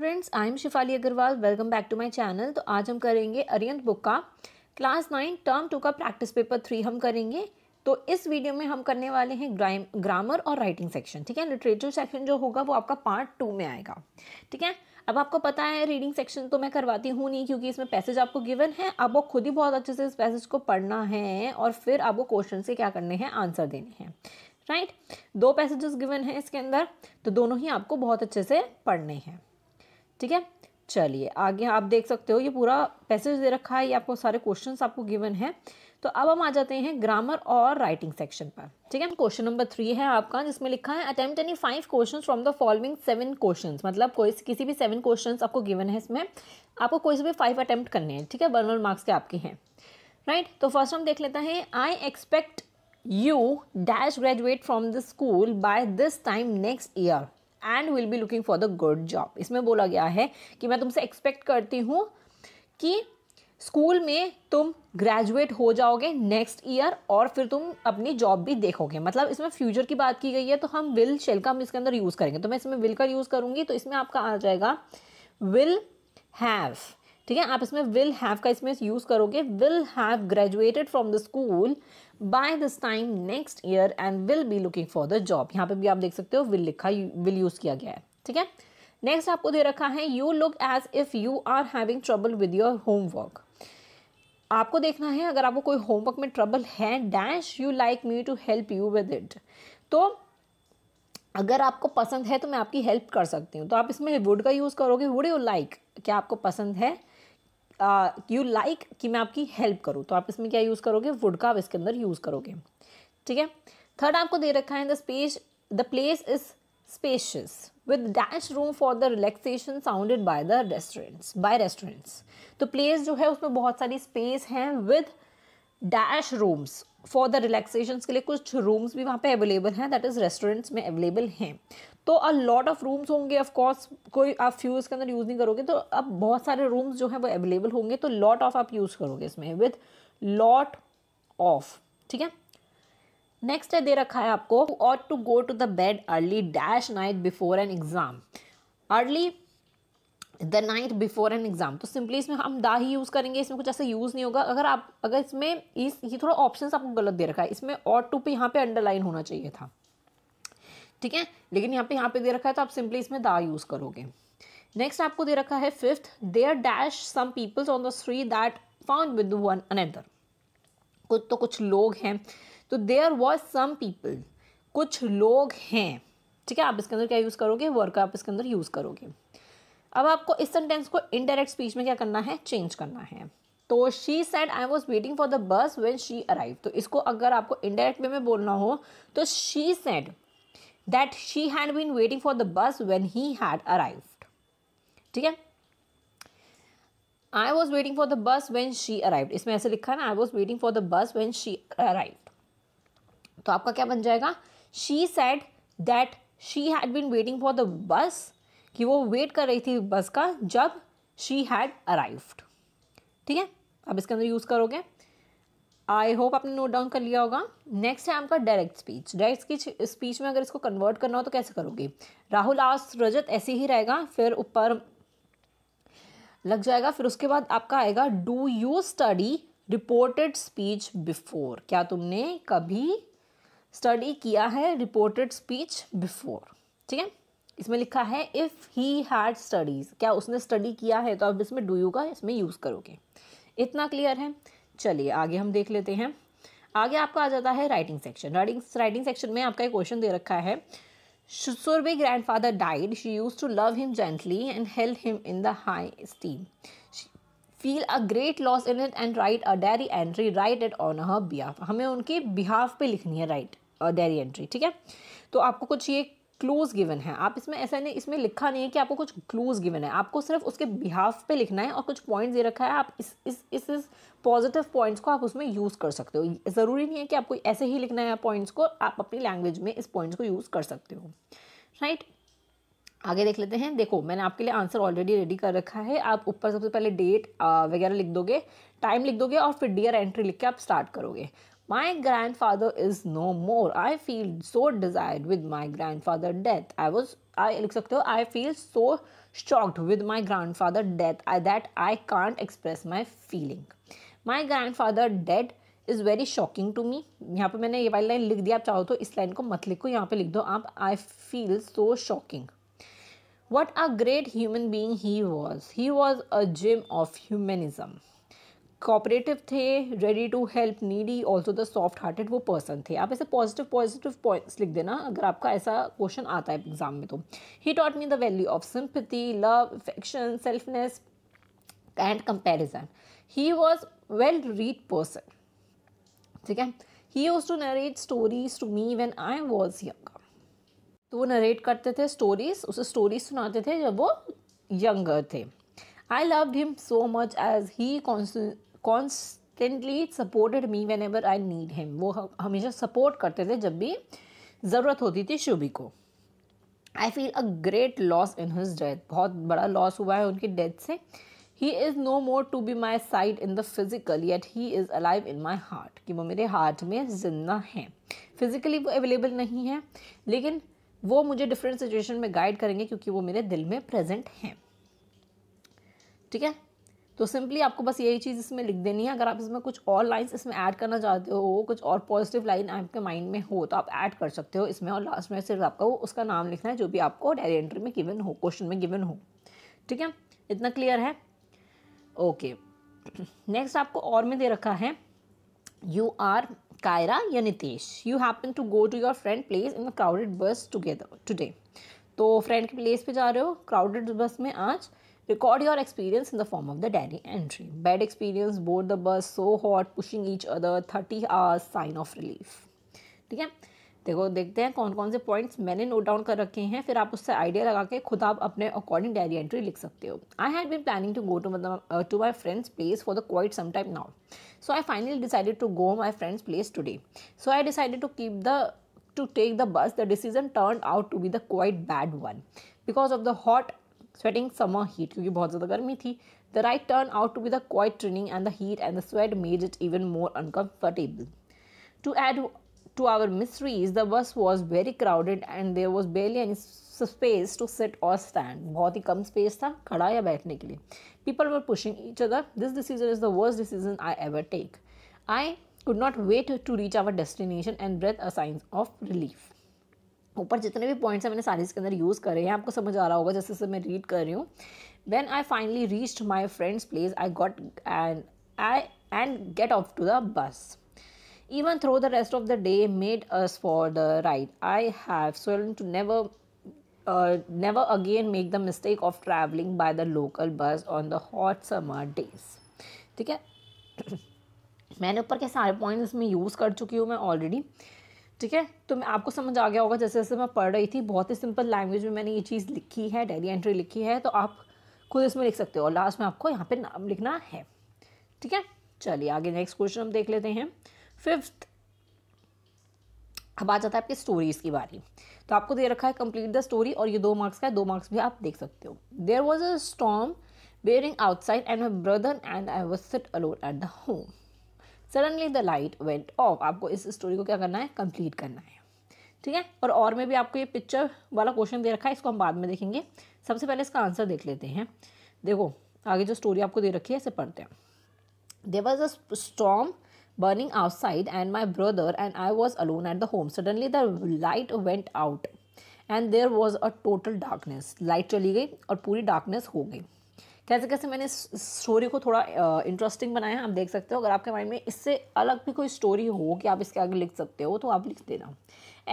Students I am Shifali Agarwal welcome back to my channel तो आज हम करेंगे अरियंत बुक का क्लास नाइन टर्म टू का प्रैक्टिस पेपर थ्री हम करेंगे तो इस वीडियो में हम करने वाले हैं ग्राम ग्रामर और राइटिंग सेक्शन ठीक है लिटरेचर सेक्शन जो होगा वो आपका पार्ट टू में आएगा ठीक है अब आपको पता है रीडिंग सेक्शन तो मैं करवाती हूँ नहीं क्योंकि इसमें पैसेज आपको गिवन है वो खुद ही बहुत अच्छे से इस पैसेज को पढ़ना है और फिर आपको क्वेश्चन से क्या करने हैं आंसर देने हैं राइट right? दो पैसेजेस गिवन है इसके अंदर तो दोनों ही आपको बहुत अच्छे से पढ़ने हैं ठीक है चलिए आगे आप देख सकते हो ये पूरा पैसेज दे रखा है ये आपको सारे क्वेश्चन आपको गिवन है तो अब हम आ जाते हैं ग्रामर और राइटिंग सेक्शन पर ठीक है क्वेश्चन नंबर थ्री है आपका जिसमें लिखा है attempt any five question from the following seven question मतलब कोई किसी भी सेवन क्वेश्चन आपको गिवन है इसमें आपको कोई से भी फाइव अटैम्प्ट करने हैं ठीक है वन वन मार्क्स के आपके हैं राइट right? तो फर्स्ट हम देख लेते हैं I expect you dash graduate from the school by this time next year and will be looking for the good job इसमें बोला गया है कि मैं तुमसे एक्सपेक्ट करती हूँ कि स्कूल में तुम ग्रेजुएट हो जाओगे नेक्स्ट ईयर और फिर तुम अपनी जॉब भी देखोगे मतलब इसमें फ्यूचर की बात की गई है तो हम विल शेल का हम इसके अंदर यूज़ करेंगे तो मैं इसमें विल का यूज़ करूँगी तो इसमें आपका आ जाएगा विल हैव ठीक है आप इसमें विल हैव का इसमें यूज़ करोगे will have graduated from the school by this time next year and will be looking for the job यहाँ पे भी आप देख सकते हो विल लिखा विल यूज़ किया गया है ठीक है नेक्स्ट आपको दे रखा है you look as if you are having trouble with your homework आपको देखना है अगर आपको कोई होमवर्क में ट्रबल है dash you like me to help you with it तो अगर आपको पसंद है तो मैं आपकी हेल्प कर सकती हूँ तो आप इसमें वुड का यूज़ करोगे वुड यू लाइक क्या आपको पसंद है यू लाइक कि मैं आपकी हेल्प करूँ तो आप इसमें क्या यूज़ करोगे वुड का इसके अंदर यूज़ करोगे ठीक है थर्ड आपको दे रखा है the space the place is spacious with dash room for the relaxation sounded by the restaurants by restaurants तो प्लेस जो है उसमें बहुत सारी स्पेस है with dash rooms for the relaxation के लिए कुछ रूम्स भी वहाँ पे अवेलेबल हैं दैट इज़ रेस्टोरेंट्स में अवेलेबल हैं तो अ लॉट ऑफ रूम्स होंगे ऑफ कोर्स कोई आप फ्यूज़ के अंदर यूज़ नहीं करोगे तो अब बहुत सारे रूम्स जो हैं वो अवेलेबल होंगे तो लॉट ऑफ आप यूज़ करोगे इसमें विथ लॉट ऑफ ठीक है नेक्स्ट है दे रखा है आपको ought to go to the bed early dash night before an exam early the night before an exam तो सिंपली इसमें हम दा ही यूज़ करेंगे इसमें कुछ ऐसा यूज़ नहीं होगा अगर आप अगर इसमें इस ये थोड़ा ऑप्शन आपको गलत दे रखा है इसमें ऑट टू पे यहाँ पे अंडरलाइन होना चाहिए था ठीक है लेकिन यहाँ पे यहाँ पे दे रखा है तो आप सिंपली इसमें दा यूज़ करोगे नेक्स्ट आपको दे रखा है fifth there dash some peoples on the street that found with one another कुछ तो कुछ लोग हैं तो देयर वॉज सम पीपल कुछ लोग हैं ठीक है आप इसके अंदर क्या यूज़ करोगे वर्क आप इसके अंदर यूज़ करोगे अब आपको इस सेंटेंस को इनडायरेक्ट स्पीच में क्या करना है चेंज करना है तो she said I was waiting for the bus when she arrive तो इसको अगर आपको इनडायरेक्ट वे में बोलना हो तो she said that she had been waiting for the bus when he had arrived ठीक है I was waiting for the bus when she arrived इसमें ऐसे लिखा ना I was waiting for the bus when she arrived तो आपका क्या बन जाएगा she said that she had been waiting for the bus कि वो वेट कर रही थी बस का जब शी हैड अराइव्ड ठीक है अब इसके अंदर यूज़ करोगे आई होप आपने नोट डाउन कर लिया होगा नेक्स्ट है आपका direct speech direct speech speech में अगर इसको कन्वर्ट करना हो तो कैसे करोगे राहुल आज रजत ऐसे ही रहेगा फिर ऊपर लग जाएगा फिर उसके बाद आपका आएगा do you study reported speech before क्या तुमने कभी स्टडी किया है रिपोर्टेड स्पीच बिफोर ठीक है इसमें लिखा है इफ़ ही हैड स्टडीज़ क्या उसने स्टडी किया है तो अब इसमें डू यू का इसमें यूज़ करोगे इतना क्लियर है चलिए आगे हम देख लेते हैं आगे आपका आ जाता है writing section writing writing section में आपका एक क्वेश्चन दे रखा है सुरबे grand father died she used to love him gently and help him in the high steam feel a great loss in it and write a diary entry write at on her behalf हमें उनके behalf पे लिखनी है right diary entry ठीक है तो आपको कुछ ये क्लूज़ गिवन है आप इसमें ऐसा नहीं इसमें लिखा नहीं है कि आपको कुछ क्लूज़ गिवन है आपको सिर्फ उसके बिहाफ पे लिखना है और कुछ पॉइंट्स दे रखा है आप इस इस इस, पॉजिटिव पॉइंट्स को आप उसमें यूज़ कर सकते हो ज़रूरी नहीं है कि आपको ऐसे ही लिखना है पॉइंट्स को आप अपनी लैंग्वेज में इस पॉइंट्स को यूज़ कर सकते हो राइट right? आगे देख लेते हैं देखो मैंने आपके लिए आंसर ऑलरेडी रेडी कर रखा है आप ऊपर सबसे पहले डेट वगैरह लिख दोगे टाइम लिख दोगे और फिर डियर एंट्री लिख के आप स्टार्ट करोगे My grandfather is no more. I feel so desired with my grandfather death. I was I लिख I feel so shocked with my grandfather death uh, that I can't express my feeling. My grandfather dead is very shocking to me. यहाँ पे मैंने ये वाली line लिख दी आप चाहो तो इस लाइन को मत लिखो यहाँ पे लिख दो आप I feel so shocking what a great human being he was he was a cooperative थे ready to help needy also the soft hearted वो पर्सन थे आप ऐसे पॉजिटिव पॉजिटिव पॉइंट्स लिख देना अगर आपका ऐसा क्वेश्चन आता है एग्जाम में तो he taught me the value of sympathy love affection selfness and comparison he was well read person ठीक है he was to narrate stories to me when I was young तो वो नरेट करते थे स्टोरीज उसे stories सुनाते थे जब वो यंगर थे I love him so much as he constantly supported me whenever I need him वो हमेशा सपोर्ट करते थे जब भी ज़रूरत होती थी शुभी को I feel a great loss in his death बहुत बड़ा लॉस हुआ है उनकी डेथ से he is no more to be my side in the physical yet he is alive in my heart कि वो मेरे हार्ट में जिंदा हैं फिज़िकली वो अवेलेबल नहीं है लेकिन वो मुझे डिफरेंट सिचुएशन में गाइड करेंगे क्योंकि वो मेरे दिल में प्रेजेंट हैं ठीक है तो सिंपली आपको बस यही चीज़ इसमें लिख देनी है अगर आप इसमें कुछ और लाइन्स इसमें ऐड करना चाहते हो कुछ और पॉजिटिव लाइन आपके माइंड में हो तो आप ऐड कर सकते हो इसमें और लास्ट में सिर्फ आपका वो उसका नाम लिखना है जो भी आपको डायरी एंट्री में गिवन हो क्वेश्चन में गिवन हो ठीक है इतना क्लियर है ओके नेक्स्ट आपको और में दे रखा है यू आर कायरा या Nitesh you happen to go to your friend place in a crowded bus together today तो फ्रेंड के प्लेस पे जा रहे हो क्राउडेड बस में आज Record your experience in the form of the diary entry. Bad experience, board the bus, so hot, pushing each other, 30 hours, sign of relief. ठीक है देखो देखते हैं कौन कौन से पॉइंट्स मैंने नोट डाउन कर रखे हैं फिर आप उससे आइडिया लगा के खुद आप अपने अकॉर्डिंग डायरी एंट्री लिख सकते हो I had been planning to go to मतलब to my friends place for the quite some time now so I finally decided to go my friends place today so I decided to keep to take the bus, the decision turned out to be the quite bad one. Because of the hot sweating summer heat क्योंकि बहुत ज़्यादा गर्मी थी The ride turned out to be the quiet training, and the heat and the sweat made it even more uncomfortable. To add to our mysteries, the bus was very crowded and there was barely any space to sit or stand. बहुत ही कम space था खड़ा या बैठने के लिए People were pushing each other. This decision is the worst decision I ever take. I could not wait to reach our destination and breathe a sigh of relief. ऊपर जितने भी पॉइंट्स हैं मैंने सारे इसके अंदर यूज़ करे हैं आपको समझ आ रहा होगा जैसे जैसे मैं रीड कर रही हूँ when I finally reach my friends place I got and I and get off to the bus even through the rest of the day made us for the ride I have sworn to never never again make the mistake of travelling by the local bus on the hot summer days ठीक है मैंने ऊपर के सारे points में use कर चुकी हूँ मैं ऑलरेडी ठीक है तो मैं आपको समझ आ गया होगा जैसे जैसे मैं पढ़ रही थी बहुत ही सिंपल लैंग्वेज में मैंने ये चीज़ लिखी है डेली एंट्री लिखी है तो आप खुद इसमें लिख सकते हो और लास्ट में आपको यहाँ पे नाम लिखना है ठीक है चलिए आगे नेक्स्ट क्वेश्चन हम देख लेते हैं फिफ्थ अब आ जाता है आपकी स्टोरीज़ की बारी तो आपको दे रखा है कंप्लीट द स्टोरी और ये दो मार्क्स का है दो मार्क्स भी आप देख सकते हो there was a storm bearing outside and my brother and I was sit alone at the home suddenly the light went off आपको इस स्टोरी को क्या करना है कंप्लीट करना है ठीक है और और में भी आपको ये पिक्चर वाला क्वेश्चन दे रखा है इसको हम बाद में देखेंगे सबसे पहले इसका आंसर देख लेते हैं देखो आगे जो स्टोरी आपको दे रखी है इसे पढ़ते हैं there was a storm burning outside and my brother and I was alone at the home suddenly the light went out and there was a total darkness light चली गई और पूरी डार्कनेस हो गई कैसे कैसे मैंने स्टोरी को थोड़ा इंटरेस्टिंग बनाया आप देख सकते हो अगर आपके माइंड में इससे अलग भी कोई स्टोरी हो कि आप इसके आगे लिख सकते हो तो आप लिख देना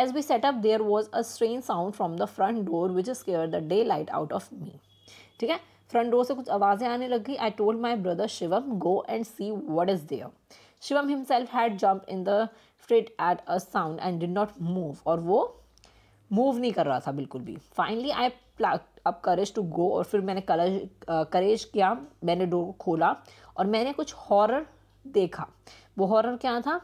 as we set up there was a strange sound from the front door which is care the daylight out of me ठीक है फ्रंट डोर से कुछ आवाज़ें आने लगी I told my brother Shivam go and see what is there Shivam himself had jump in the fright at a sound and did not move और वो move नहीं कर रहा था बिल्कुल भी finally I up courage to go और फिर मैंने कलज करेज किया मैंने डोर खोला और मैंने कुछ हॉरर देखा वो हॉरर क्या था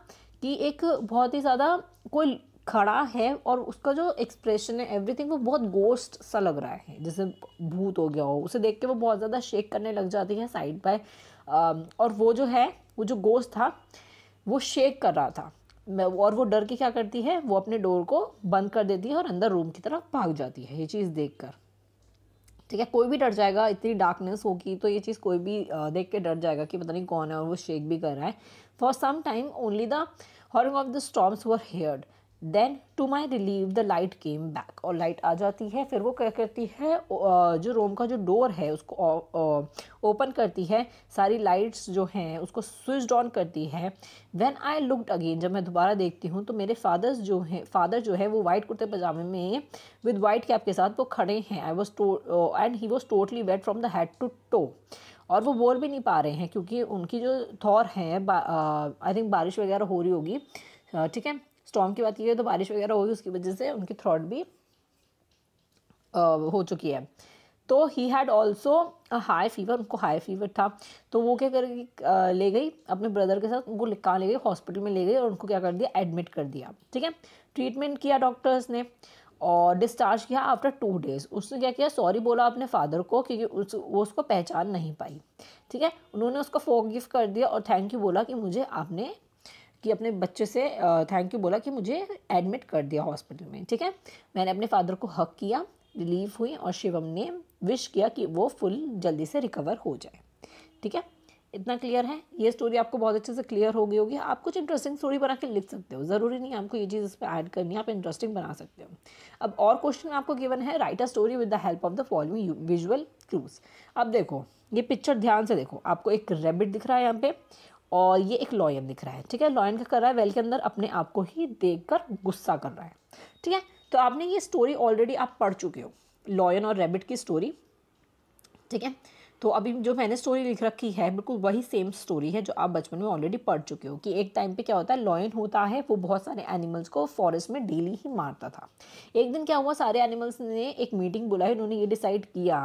कि एक बहुत ही ज़्यादा कोई खड़ा है और उसका जो एक्सप्रेशन है एवरीथिंग वो बहुत गोस्ट सा लग रहा है जैसे भूत हो गया हो उसे देख के वो बहुत ज़्यादा शेक करने लग जाती है साइड बाय और वो जो है वो जो गोस्ट था वो शेक कर रहा था और वो डर के क्या करती है वो अपने डोर को बंद कर देती है और अंदर रूम की तरफ भाग जाती है ये चीज़ देख कर ठीक है कोई भी डर जाएगा इतनी डार्कनेस होगी तो ये चीज़ कोई भी देख के डर जाएगा कि पता नहीं कौन है और वो शेक भी कर रहा है for some time only the howling of the storms were heard then to my relieve the light came back और लाइट आ जाती है फिर वो क्या करती है जो रूम का जो डोर है उसको ओपन करती है सारी लाइट्स जो हैं उसको स्विच ऑन करती है वैन आई लुकड अगेन जब मैं दोबारा देखती हूँ तो मेरे फादर्स जो हैं फादर जो है वो वाइट कुर्ते पजामे में विद वाइट कैप के साथ वो खड़े हैं I was and he was totally wet from the head to toe और वो बोल भी नहीं पा रहे हैं क्योंकि उनकी जो थौर है आई थिंक बारिश वगैरह हो रही होगी ठीक है स्टॉम की बात की जाए तो बारिश वगैरह गई उसकी वजह से उनकी थ्रॉट भी आ, हो चुकी है तो he had also high fever उनको हाई फीवर था तो वो क्या कर ले गई अपने ब्रदर के साथ उनको कहाँ ले गई हॉस्पिटल में ले गई और उनको क्या कर दिया एडमिट कर दिया ठीक है ट्रीटमेंट किया डॉक्टर्स ने और डिस्चार्ज किया आफ्टर टू डेज़ उसने क्या किया सॉरी बोला अपने फादर को क्योंकि उस वो उसको पहचान नहीं पाई ठीक है उन्होंने उसको फोक गिफ्ट कर दिया और थैंक यू बोला कि मुझे आपने कि अपने बच्चे से थैंक यू बोला कि मुझे एडमिट कर दिया हॉस्पिटल में ठीक है मैंने अपने फादर को हक किया रिलीव हुई और शिवम ने विश किया कि वो फुल जल्दी से रिकवर हो जाए ठीक है इतना क्लियर है ये स्टोरी आपको बहुत अच्छे से क्लियर हो गई होगी आप कुछ इंटरेस्टिंग स्टोरी बना के लिख सकते हो ज़रूरी नहीं आपको ये चीज़ इस पर ऐड करनी है आप इंटरेस्टिंग बना सकते हो अब और क्वेश्चन आपको गिवन है write a story with the help of the following visual clues अब देखो ये पिक्चर ध्यान से देखो आपको एक रेबिट दिख रहा है यहाँ पे और ये एक लॉयन दिख रहा है ठीक है लॉयन क्या कर रहा है वेल के अंदर अपने आप को ही देख कर गुस्सा कर रहा है ठीक है तो आपने ये स्टोरी ऑलरेडी आप पढ़ चुके हो लॉयन और रेबिट की स्टोरी ठीक है तो अभी जो मैंने स्टोरी लिख रखी है बिल्कुल वही सेम स्टोरी है जो आप बचपन में ऑलरेडी पढ़ चुके हो कि एक टाइम पे क्या होता है लॉयन होता है वो बहुत सारे एनिमल्स को फॉरेस्ट में डेली ही मारता था एक दिन क्या हुआ सारे एनिमल्स ने एक मीटिंग बुलाई उन्होंने ये डिसाइड किया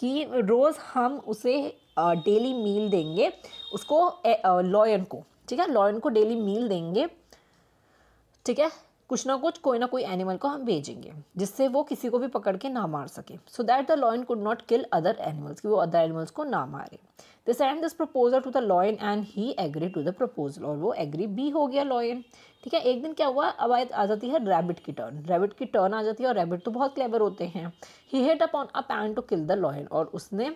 कि रोज़ हम उसे डेली मील देंगे उसको लॉयन को ठीक है लॉयन को डेली मील देंगे ठीक है कुछ ना कुछ कोई ना कोई एनिमल को हम भेजेंगे जिससे वो किसी को भी पकड़ के ना मार सके so that the lion could not kill other animals कि वो अदर एनिमल्स को ना मारे this and this proposal to the lion and he agree to the proposal और वो एग्री भी हो गया लॉयन ठीक है एक दिन क्या हुआ अब आ जाती है रैबिट की टर्न रैबिट की टर्न आ जाती है और रैबिट तो बहुत क्लेवर होते हैं he hate upon a pan to kill the lion और उसने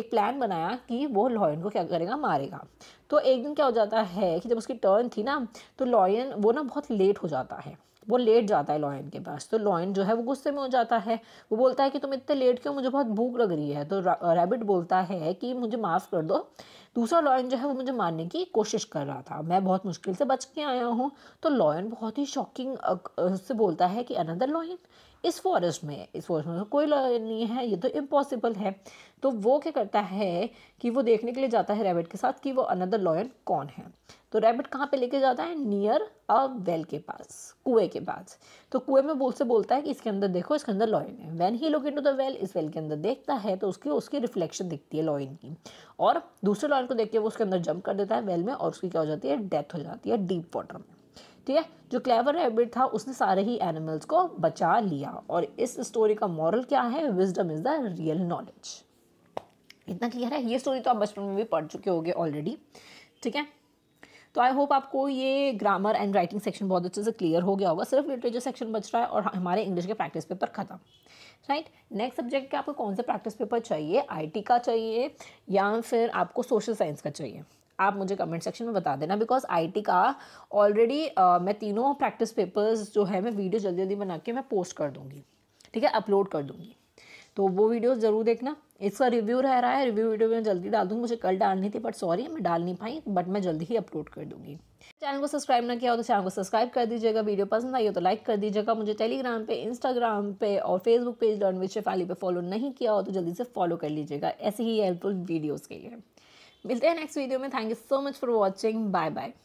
एक प्लान बनाया कि वो लॉयन को क्या करेगा मारेगा तो एक दिन क्या हो जाता है कि जब उसकी टर्न थी ना तो लॉयन वो ना बहुत लेट हो जाता है वो लेट जाता है लॉयन के पास तो लॉयन जो है वो गुस्से में हो जाता है वो बोलता है कि तुम इतने लेट क्यों मुझे बहुत भूख लग रही है तो रैबिट बोलता है कि मुझे माफ़ कर दो दूसरा लॉयन जो है वो मुझे मारने की कोशिश कर रहा था मैं बहुत मुश्किल से बच के आया हूँ तो लॉयन बहुत ही शॉकिंग से बोलता है कि अनदर लॉयन इस फॉरेस्ट में इस फॉरेस्ट में कोई नहीं है ये तो इम्पॉसिबल है तो वो क्या करता है कि वो देखने के लिए जाता है रैबिट के साथ कि वो अनदर लॉयन कौन है तो रैबिट कहाँ पे लेके जाता है नियर अ वेल के पास कुएं के पास तो कुएं में बोल से बोलता है कि इसके अंदर देखो इसके अंदर लॉयन है when he locate to the well इस वेल के अंदर देखता है तो उसकी उसकी रिफ्लेक्शन दिखती है लॉयन की और दूसरे लॉयन को देख के वो उसके अंदर जंप कर देता है वेल में और उसकी क्या हो जाती है डेथ हो जाती है डीप वाटर में ठीक है जो क्लेवर हैबिट था उसने सारे ही एनिमल्स को बचा लिया और इस स्टोरी का मॉरल क्या है wisdom is the real knowledge इतना क्लियर है ये स्टोरी तो आप बचपन में भी पढ़ चुके होगे ऑलरेडी ठीक है तो आई होप आपको ये ग्रामर एंड राइटिंग सेक्शन बहुत अच्छे से क्लियर हो गया होगा सिर्फ लिटरेचर सेक्शन बच रहा है और हमारे इंग्लिश के प्रैक्टिस पेपर ख़त्म राइट नेक्स्ट सब्जेक्ट के आपको कौन से प्रैक्टिस पेपर चाहिए आईटी का चाहिए या फिर आपको सोशल साइंस का चाहिए आप मुझे कमेंट सेक्शन में बता देना बिकॉज आई का ऑलरेडी uh, मैं तीनों प्रैक्टिस पेपर्स जो है मैं वीडियो जल्दी जल्दी बना के मैं पोस्ट कर दूँगी ठीक है अपलोड कर दूँगी तो वो वीडियो ज़रूर देखना इसका रिव्यू रह रहा है रिव्यू वीडियो मैं जल्दी डाल दूँगी मुझे कल डालनी थी बट सॉरी मैं डाल नहीं पाई बट मैं जल्दी ही अपलोड कर दूँगी चैनल को सब्सक्राइब ना किया हो तो चैनल को सब्सक्राइब कर दीजिएगा वीडियो पसंद आई हो तो लाइक कर दीजिएगा मुझे टेलीग्राम पे इंस्टाग्राम पे और फेसबुक पेज डॉन विच फैली पे फॉलो नहीं किया हो तो जल्दी से फॉलो कर लीजिएगा ऐसी ही हेल्पफुल वीडियोज़ के लिए मिलते हैं नेक्स्ट वीडियो में thank you so much for watching bye bye